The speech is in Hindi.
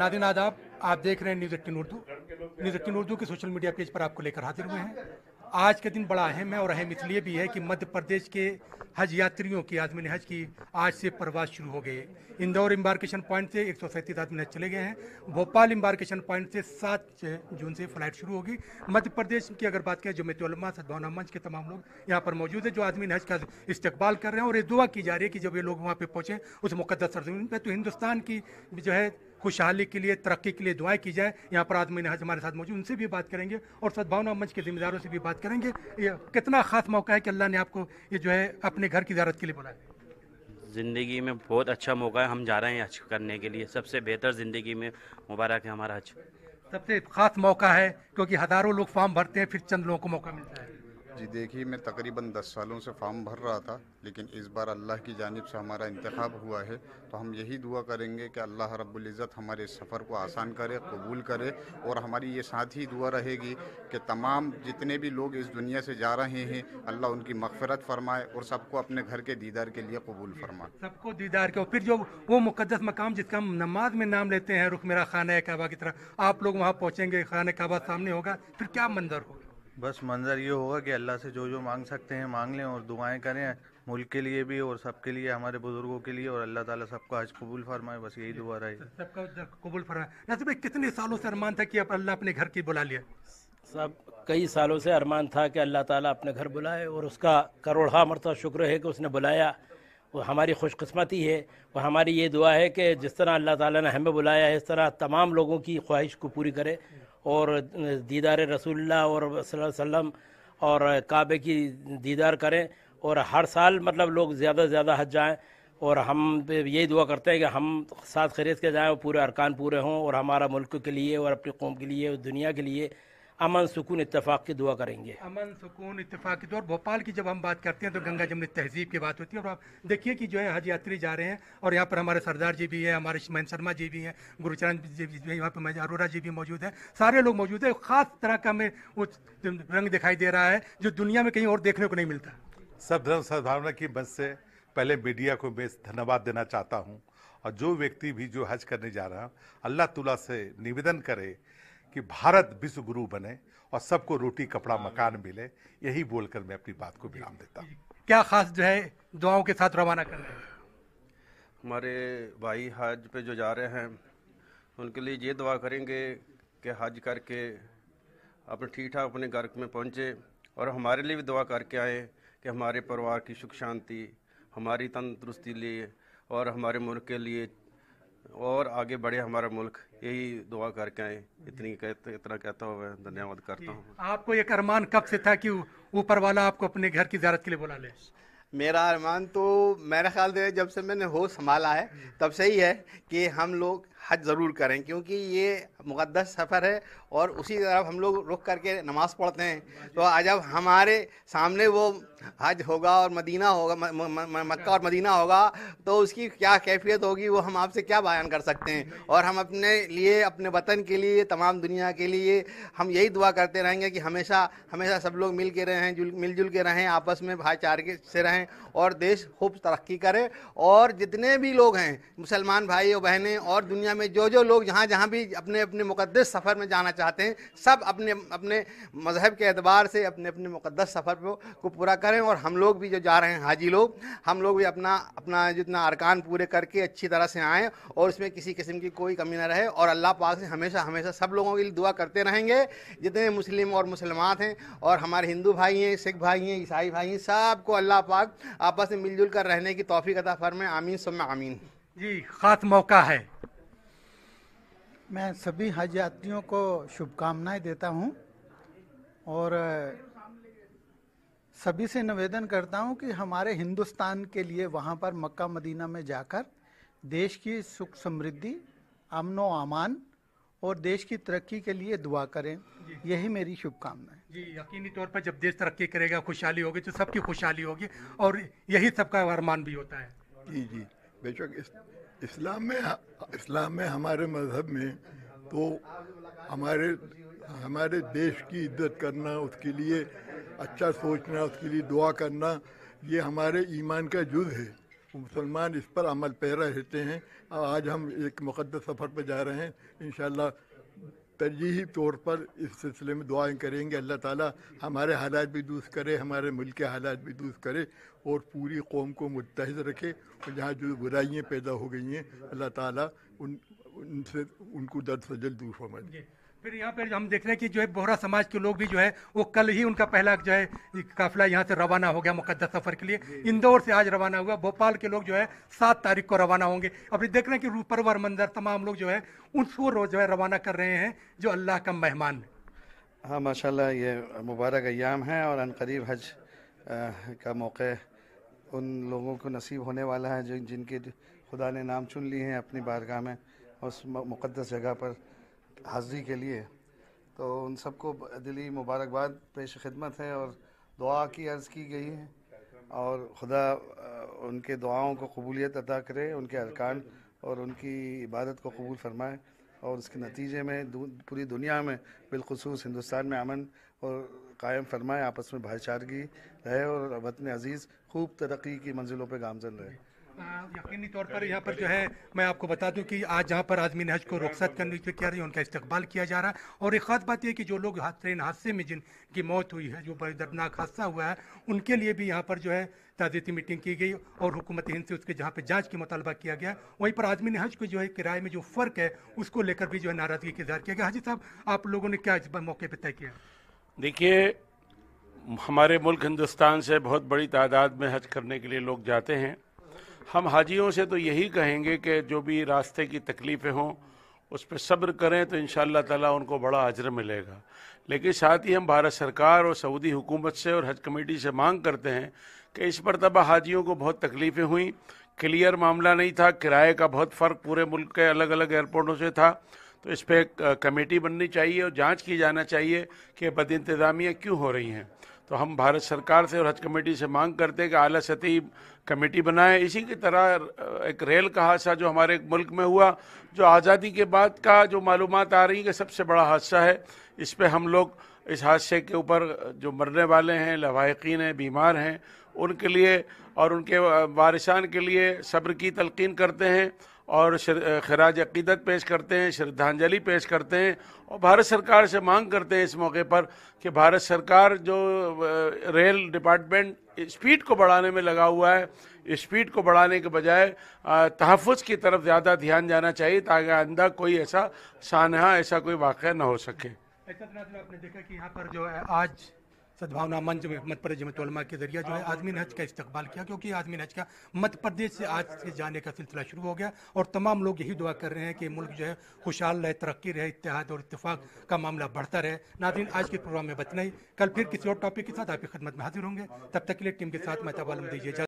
नादिन आदाब आप देख रहे हैं news eighteen Urdu news eighteen Urdu के सोशल मीडिया पेज पर आपको लेकर हाजिर हुए हैं आज के दिन बड़ा अहम है और अहम इसलिए भी है कि मध्य प्रदेश के हज यात्रियों की आजमिन हज की आज से प्रवास शुरू हो गए इंदौर इम्बार्केशन पॉइंट से एक सौ सैंतीस आदमी हज चले गए हैं भोपाल इम्बार्केशन पॉइंट से सात जून से फ्लाइट शुरू होगी मध्य प्रदेश की अगर बात करें जुम्मतलमा सद्भावना मंच के तमाम लोग यहाँ पर मौजूद है जो आदमी हज का इस्तेबाल कर रहे हैं और ये दुआ की जा रही है कि जब ये लोग वहाँ पर पहुँचे उस मुकदस सरजमीन पर तो हिंदुस्तान की जो है खुशहाली के लिए तरक्की के लिए दुआएं की जाए यहाँ पर आदमी नहाज हमारे साथ मौजूद उनसे भी बात करेंगे और सद्भावना मंच के जिम्मेदारों से भी बात करेंगे ये कितना ख़ास मौका है कि अल्लाह ने आपको ये जो है अपने घर की ज्यारत के लिए बुलाया ज़िंदगी में बहुत अच्छा मौका है हम जा रहे हैं हज करने के लिए सबसे बेहतर ज़िंदगी में मुबारक है हमारा हज सबसे ख़ास मौका है क्योंकि हज़ारों लोग फॉर्म भरते हैं फिर चंद लोगों को मौका मिलता है जी देखिए मैं तकरीबन 10 सालों से फॉर्म भर रहा था लेकिन इस बार अल्लाह की जानब से हमारा इंतखब हुआ है तो हम यही दुआ करेंगे कि अल्लाह रब्ज़त हमारे सफ़र को आसान करे कबूल करे और हमारी ये साथ ही दुआ रहेगी कि तमाम जितने भी लोग इस दुनिया से जा रहे हैं अल्लाह उनकी मगफरत फरमाए और सबको अपने घर के दीदार के लिए कबूल फरमाए सबको दीदार के और फिर जो वो मुकदस मकाम जिसका हम नमाज में नाम लेते हैं रुख मेरा खाना काबा की तरह आप लोग वहाँ पहुँचेंगे खाना काबा सामने होगा फिर क्या मंजर होगा बस मंजर ये होगा कि अल्लाह से जो जो मांग सकते हैं मांग लें और दुआएं करें मुल्क के लिए भी और सबके लिए हमारे बुजुर्गों के लिए और अल्लाह ताला सबको आज कबूल फरमाए बस यही दुआ रही कबूल फरमाए भाई कितने सालों से अरमान था कि आप अल्लाह अपने घर की बुला लिया सब कई सालों से अरमान था कि अल्लाह ताला अपने घर बुलाए और उसका करोड़ा मरता शुक्र है कि उसने बुलाया वो हमारी खुशकस्मती है और हमारी ये दुआ है कि जिस तरह अल्लाह ताला ने हमें बुलाया है इस तरह तमाम लोगों की ख्वाहिश को पूरी करे और दीदार रसूलुल्लाह और वसल्लम और काबे की दीदार करें और हर साल मतलब लोग ज़्यादा से ज़्यादा हज जाएँ और हम यही दुआ करते हैं कि हम साथ खरीद के जाएँ और पूरे अरकान पूरे हों और हमारा मुल्क के लिए और अपनी कौम के लिए और दुनिया के लिए अमन सुकून इतफाक़ की दुआ करेंगे अमन सुकून इतफाक़ की दुआ भोपाल की जब हम बात करते हैं तो गंगा जमुनी तहजीब की बात होती है और आप देखिए कि जो है हज यात्री जा रहे हैं और यहाँ पर हमारे सरदार जी भी हैं हमारे महन शर्मा जी भी हैं गुरुचरण जी भी यहाँ पर अरोरा जी भी मौजूद है सारे लोग मौजूद है ख़ास तरह का हमें वो रंग दिखाई दे रहा है जो दुनिया में कहीं और देखने को नहीं मिलता सब धर्म सद्भावना की बस से पहले मीडिया को मैं धन्यवाद देना चाहता हूँ और जो व्यक्ति भी जो हज करने जा रहा है अल्लाह तला से निवेदन करे कि भारत विश्व गुरु बने और सबको रोटी कपड़ा मकान मिले यही बोलकर मैं अपनी बात को विराम देता हूँ क्या खास जो है दुआओं के साथ रवाना कर रहे हैं हमारे भाई हज पे जो जा रहे हैं उनके लिए ये दुआ करेंगे कि हज करके अपने ठीक ठाक अपने घर में पहुँचे और हमारे लिए भी दुआ करके आए कि हमारे परिवार की सुख शांति हमारी तंदुरुस्ती लिए और हमारे मुल्क के लिए और आगे बढ़े हमारा मुल्क यही दुआ करके आए इतनी कहते इतना कहता हुआ मैं धन्यवाद करता हूँ आपको एक अरमान कब से था कि ऊपर वाला आपको अपने घर की ज्यारत के लिए बुला ले मेरा अरमान तो मेरा ख्याल से जब से मैंने होश संभाला है तब से ही है कि हम लोग हज ज़रूर करें क्योंकि ये मुक़दस सफ़र है और उसी तरफ हम लोग रुक करके नमाज़ पढ़ते हैं तो आज अब हमारे सामने वो हज होगा और मदीना होगा म, म, म, मक्का और मदीना होगा तो उसकी क्या कैफियत होगी वो हम आपसे क्या बयान कर सकते हैं और हम अपने लिए अपने वतन के लिए तमाम दुनिया के लिए हम यही दुआ करते रहेंगे कि हमेशा हमेशा सब लोग मिल के रहें जुल मिलजुल के रहें आपस में भाईचारे से रहें और देश खूब तरक्की करें और जितने भी लोग हैं मुसलमान भाई और बहनें और दुनिया दुनिया में जो जो लोग जहाँ जहाँ भी अपने अपने मुकदस सफ़र में जाना चाहते हैं सब अपने अपने मज़हब के एतबार से अपने अपने मुकदस सफ़र को पूरा करें और हम लोग भी जो जा रहे हैं हाजी लोग हम लोग भी अपना अपना जितना अरकान पूरे करके अच्छी तरह से आएँ और उसमें किसी किस्म की कोई कमी ना रहे और अल्लाह पाक से हमेशा हमेशा सब लोगों के लिए दुआ करते रहेंगे जितने मुस्लिम और मुसलमान हैं और हमारे हिंदू भाई हैं सिख भाई हैं ईसाई भाई हैं सबको अल्लाह पाक आपस में मिलजुल कर रहने की तोफ़ी अदा फरमें आमीन सब आमीन जी ख़ास मौका है मैं सभी हज यात्रियों को शुभकामनाएं देता हूं और सभी से निवेदन करता हूं कि हमारे हिंदुस्तान के लिए वहां पर मक्का मदीना में जाकर देश की सुख समृद्धि अमन व अमान और देश की तरक्की के लिए दुआ करें यही मेरी शुभकामना है जी यकीनी तौर पर जब देश तरक्की करेगा खुशहाली होगी तो सबकी खुशहाली होगी और यही सबका अरमान भी होता है जी जी बेशक इस्लाम में इस्लाम में हमारे मज़हब में तो हमारे हमारे देश की इज्जत करना उसके लिए अच्छा सोचना उसके लिए दुआ करना ये हमारे ईमान का जुज है मुसलमान इस पर अमल पैरा रहते हैं आज हम एक मुकदस सफ़र पर जा रहे हैं इन तरजीही तौर पर इस सिलसिले में दुआएं करेंगे अल्लाह ताला हमारे हालात भी दुरुस्त करे हमारे मुल्क के हालात भी दुरुस्त करे और पूरी कौम को मुतहद रखे और जहाँ जो बुराइयाँ पैदा हो गई हैं अल्लाह ताला उन उनसे उनको दर्द से जल्द दूर फरमा फिर यहाँ पर हम देख रहे हैं कि जो है बोहरा समाज के लोग भी जो है वो कल ही उनका पहला जो है काफिला यहाँ से रवाना हो गया मुकदस सफर के लिए इंदौर से आज रवाना हुआ भोपाल के लोग जो है सात तारीख को रवाना होंगे अभी देख रहे हैं कि रूपरवर मंदिर तमाम लोग जो है उनको रोज जो है रवाना कर रहे हैं जो अल्लाह का मेहमान हाँ माशाल्लाह ये मुबारक अयाम है और अनकरीब हज का मौके उन लोगों को नसीब होने वाला है जो जिनके खुदा ने नाम चुन लिए हैं अपनी बारगाह में उस मुकदस जगह पर हाज़री के लिए तो उन सबको दिली मुबारकबाद पेश खिदमत है और दुआ की अर्ज़ की गई है और खुदा उनके दुआओं को कबूलियत अदा करे उनके अरकान और उनकी इबादत को कबूल फरमाए और उसके नतीजे में पूरी दुनिया में बिलखसूस हिंदुस्तान में अमन और कायम फरमाए आपस में भाईचारगी रहे और वतन अजीज़ खूब तरक्की की मंजिलों पर गामजन रहे हाँ, यकीनी तौर पर यहाँ पर जो है मैं आपको बता दूं कि आज जहाँ पर आदमी हज को रुखसत करने की क्या रही है उनका इस्तकबाल किया जा रहा है और एक ख़ास बात यह कि जो लोग ट्रेन हादसे में जिनकी मौत हुई है जो बड़े दर्दनाक हादसा हुआ है उनके लिए भी यहाँ पर जो है ताज़ियती मीटिंग की गई और हुकूमत हिंद से उसके जहाँ पर जाँच की मुतालबा किया गया वहीं पर आदमी हज को जो है किराए में जो फ़र्क है उसको लेकर भी जो है नाराज़गी का इजहार किया गया हाजी साहब आप लोगों ने क्या इस मौके पर तय किया देखिए हमारे मुल्क हिंदुस्तान से बहुत बड़ी तादाद में हज करने के लिए लोग जाते हैं हम हाजियों से तो यही कहेंगे कि जो भी रास्ते की तकलीफ़ें हों उस पर सब्र करें तो इन ताला उनको बड़ा अजर मिलेगा लेकिन साथ ही हम भारत सरकार और सऊदी हुकूमत से और हज कमेटी से मांग करते हैं कि इस मरतबा हाजियों को बहुत तकलीफ़ें हुई क्लियर मामला नहीं था किराए का बहुत फ़र्क पूरे मुल्क के अलग अलग एयरपोर्टों से था तो इस पर कमेटी बननी चाहिए और जाँच की जाना चाहिए कि बद इंतज़ामिया क्यों हो रही हैं तो हम भारत सरकार से और हज कमेटी से मांग करते हैं कि आला सती कमेटी बनाए इसी की तरह एक रेल का हादसा जो हमारे मुल्क में हुआ जो आज़ादी के बाद का जो मालूम आ रही है कि सबसे बड़ा हादसा है इस पर हम लोग इस हादसे के ऊपर जो मरने वाले हैं लवाकिन हैं बीमार हैं उनके लिए और उनके वारिसान के लिए सब्र की तलकिन करते हैं और खराज अकीदत पेश करते हैं श्रद्धांजलि पेश करते हैं और भारत सरकार से मांग करते हैं इस मौके पर कि भारत सरकार जो रेल डिपार्टमेंट स्पीड को बढ़ाने में लगा हुआ है स्पीड को बढ़ाने के बजाय तहफ़ की तरफ ज़्यादा ध्यान जाना चाहिए ताकि आंदा कोई ऐसा सानहा ऐसा कोई वाक़ ना हो सके तो तो आपने देखा कि यहाँ पर जो है आज सद्भावना मंच में मध्य प्रदेश तोलमा के जरिए जो है आजमीन हज का इस्तेमाल किया क्योंकि आजमीन हज का मध्य प्रदेश से आज से जाने का सिलसिला शुरू हो गया और तमाम लोग यही दुआ कर रहे हैं कि मुल्क जो है खुशहाल रहे तरक्की रहे इतिहाद और इतफाक का मामला बढ़ता रहे नाजिन आज के प्रोग्राम में बचना ही कल फिर किसी और टॉपिक के साथ आपकी खदमत में हाजिर होंगे तब तक के लिए टीम के साथ मैं तबालम दीजिए